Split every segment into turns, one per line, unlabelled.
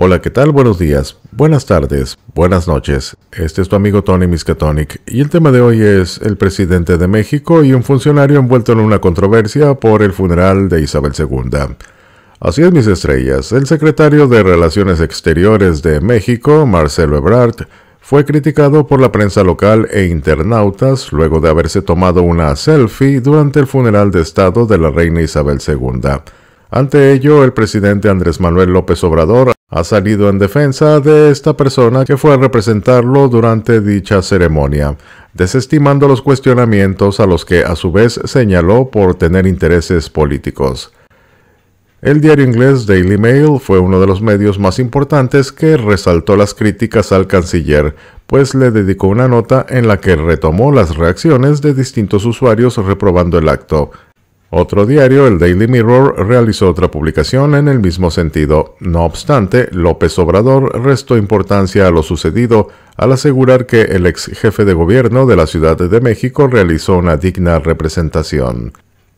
Hola, ¿qué tal? Buenos días, buenas tardes, buenas noches. Este es tu amigo Tony Miskatonic y el tema de hoy es el presidente de México y un funcionario envuelto en una controversia por el funeral de Isabel II. Así es, mis estrellas, el secretario de Relaciones Exteriores de México, Marcelo Ebrard, fue criticado por la prensa local e internautas luego de haberse tomado una selfie durante el funeral de Estado de la reina Isabel II. Ante ello, el presidente Andrés Manuel López Obrador ha salido en defensa de esta persona que fue a representarlo durante dicha ceremonia, desestimando los cuestionamientos a los que a su vez señaló por tener intereses políticos. El diario inglés Daily Mail fue uno de los medios más importantes que resaltó las críticas al canciller, pues le dedicó una nota en la que retomó las reacciones de distintos usuarios reprobando el acto, otro diario, el Daily Mirror, realizó otra publicación en el mismo sentido. No obstante, López Obrador restó importancia a lo sucedido al asegurar que el ex jefe de gobierno de la Ciudad de México realizó una digna representación.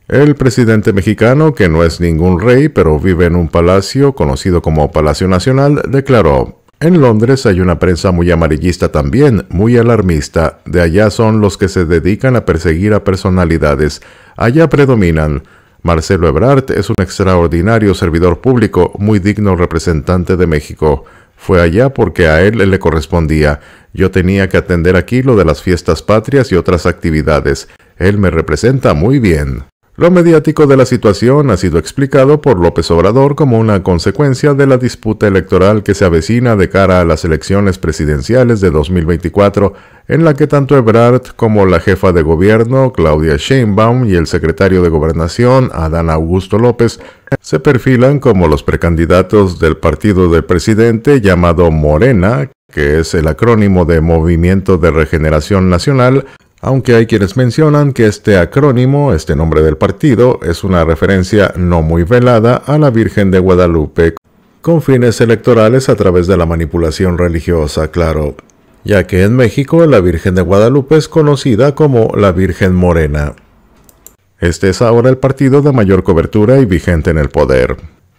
El presidente mexicano, que no es ningún rey pero vive en un palacio conocido como Palacio Nacional, declaró, en Londres hay una prensa muy amarillista también, muy alarmista. De allá son los que se dedican a perseguir a personalidades. Allá predominan. Marcelo Ebrard es un extraordinario servidor público, muy digno representante de México. Fue allá porque a él le correspondía. Yo tenía que atender aquí lo de las fiestas patrias y otras actividades. Él me representa muy bien. Lo mediático de la situación ha sido explicado por López Obrador como una consecuencia de la disputa electoral que se avecina de cara a las elecciones presidenciales de 2024, en la que tanto Ebrard como la jefa de gobierno Claudia Sheinbaum y el secretario de Gobernación Adán Augusto López se perfilan como los precandidatos del partido del presidente llamado Morena, que es el acrónimo de Movimiento de Regeneración Nacional, aunque hay quienes mencionan que este acrónimo, este nombre del partido, es una referencia no muy velada a la Virgen de Guadalupe con fines electorales a través de la manipulación religiosa, claro, ya que en México la Virgen de Guadalupe es conocida como la Virgen Morena. Este es ahora el partido de mayor cobertura y vigente en el poder.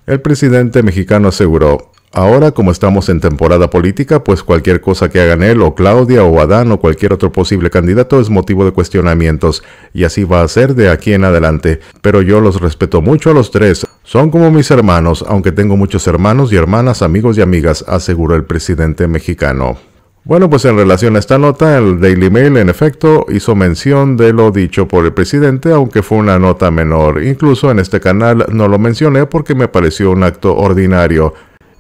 El presidente mexicano aseguró, Ahora, como estamos en temporada política, pues cualquier cosa que hagan él o Claudia o Adán o cualquier otro posible candidato es motivo de cuestionamientos, y así va a ser de aquí en adelante. Pero yo los respeto mucho a los tres, son como mis hermanos, aunque tengo muchos hermanos y hermanas, amigos y amigas, aseguró el presidente mexicano. Bueno, pues en relación a esta nota, el Daily Mail en efecto hizo mención de lo dicho por el presidente, aunque fue una nota menor. Incluso en este canal no lo mencioné porque me pareció un acto ordinario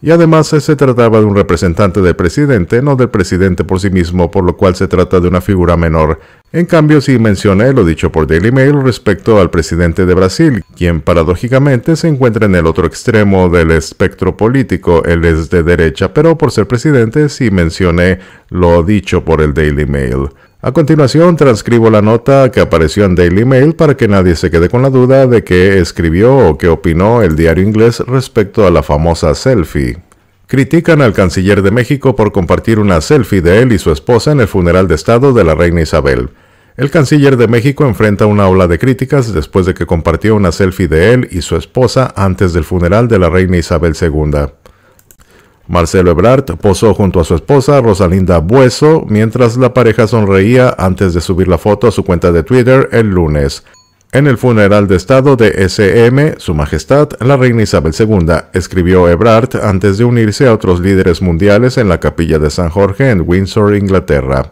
y además eh, se trataba de un representante del presidente, no del presidente por sí mismo, por lo cual se trata de una figura menor. En cambio, sí mencioné lo dicho por Daily Mail respecto al presidente de Brasil, quien paradójicamente se encuentra en el otro extremo del espectro político, él es de derecha, pero por ser presidente sí mencioné lo dicho por el Daily Mail. A continuación, transcribo la nota que apareció en Daily Mail para que nadie se quede con la duda de qué escribió o qué opinó el diario inglés respecto a la famosa selfie. Critican al canciller de México por compartir una selfie de él y su esposa en el funeral de Estado de la reina Isabel. El canciller de México enfrenta una ola de críticas después de que compartió una selfie de él y su esposa antes del funeral de la reina Isabel II. Marcelo Ebrard posó junto a su esposa Rosalinda Bueso mientras la pareja sonreía antes de subir la foto a su cuenta de Twitter el lunes. En el funeral de Estado de SM, Su Majestad, la Reina Isabel II, escribió Ebrard antes de unirse a otros líderes mundiales en la capilla de San Jorge en Windsor, Inglaterra.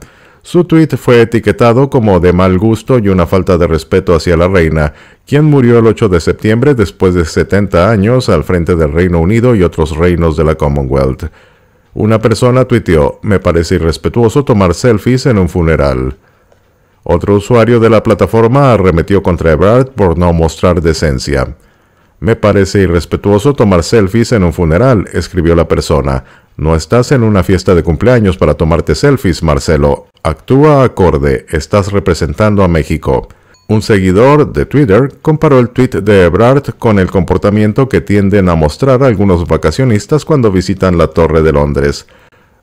Su tweet fue etiquetado como de mal gusto y una falta de respeto hacia la reina, quien murió el 8 de septiembre después de 70 años al frente del Reino Unido y otros reinos de la Commonwealth. Una persona tuiteó, me parece irrespetuoso tomar selfies en un funeral. Otro usuario de la plataforma arremetió contra Ebrard por no mostrar decencia. Me parece irrespetuoso tomar selfies en un funeral, escribió la persona. No estás en una fiesta de cumpleaños para tomarte selfies, Marcelo. Actúa acorde, estás representando a México. Un seguidor de Twitter comparó el tweet de Ebrard con el comportamiento que tienden a mostrar algunos vacacionistas cuando visitan la Torre de Londres.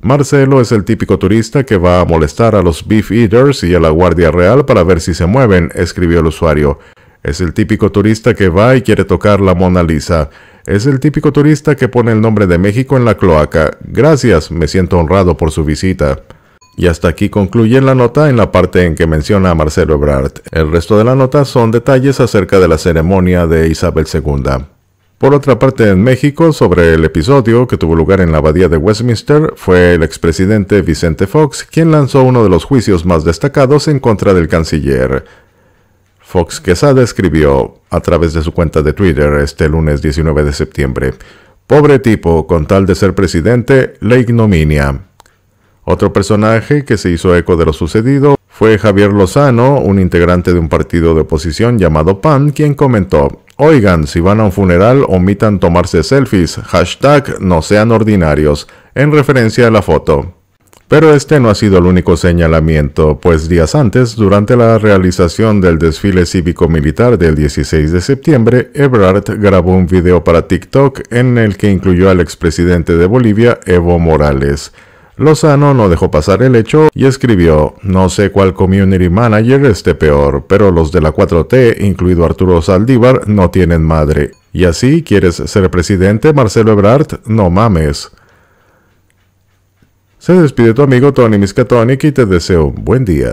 Marcelo es el típico turista que va a molestar a los beef eaters y a la Guardia Real para ver si se mueven, escribió el usuario. Es el típico turista que va y quiere tocar la Mona Lisa. Es el típico turista que pone el nombre de México en la cloaca. Gracias, me siento honrado por su visita. Y hasta aquí concluye la nota en la parte en que menciona a Marcelo Ebrard. El resto de la nota son detalles acerca de la ceremonia de Isabel II. Por otra parte, en México, sobre el episodio que tuvo lugar en la abadía de Westminster, fue el expresidente Vicente Fox quien lanzó uno de los juicios más destacados en contra del canciller. Fox Quesada escribió, a través de su cuenta de Twitter este lunes 19 de septiembre, Pobre tipo, con tal de ser presidente, la ignominia. Otro personaje que se hizo eco de lo sucedido fue Javier Lozano, un integrante de un partido de oposición llamado PAN, quien comentó, Oigan, si van a un funeral, omitan tomarse selfies, hashtag no sean ordinarios, en referencia a la foto. Pero este no ha sido el único señalamiento, pues días antes, durante la realización del desfile cívico-militar del 16 de septiembre, Ebrard grabó un video para TikTok en el que incluyó al expresidente de Bolivia, Evo Morales. Lozano no dejó pasar el hecho y escribió, no sé cuál community manager esté peor, pero los de la 4T, incluido Arturo Saldívar, no tienen madre. Y así, ¿quieres ser presidente, Marcelo Ebrard? No mames. Se despide tu amigo Tony Miskatonic y te deseo un buen día.